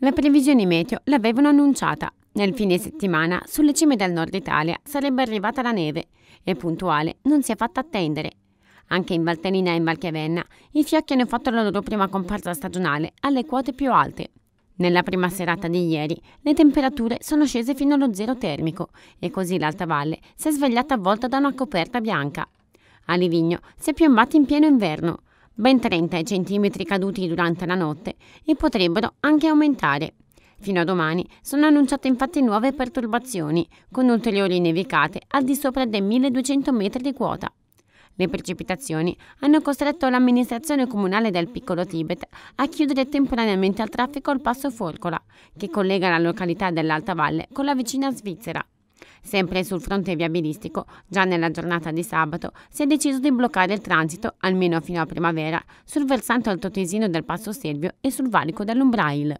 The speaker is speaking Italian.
Le previsioni meteo l'avevano annunciata. Nel fine settimana sulle cime del nord Italia sarebbe arrivata la neve e puntuale non si è fatta attendere. Anche in Valtellina e in Valchiavenna i fiocchi hanno fatto la loro prima comparsa stagionale alle quote più alte. Nella prima serata di ieri le temperature sono scese fino allo zero termico e così l'alta valle si è svegliata avvolta da una coperta bianca. A Livigno si è piombati in pieno inverno ben 30 cm caduti durante la notte e potrebbero anche aumentare. Fino a domani sono annunciate infatti nuove perturbazioni, con ulteriori nevicate al di sopra dei 1200 metri di quota. Le precipitazioni hanno costretto l'amministrazione comunale del piccolo Tibet a chiudere temporaneamente al traffico il passo Forcola, che collega la località dell'Alta Valle con la vicina Svizzera. Sempre sul fronte viabilistico, già nella giornata di sabato, si è deciso di bloccare il transito, almeno fino a primavera, sul versante altotesino del Passo Selvio e sul valico dell'Umbrail.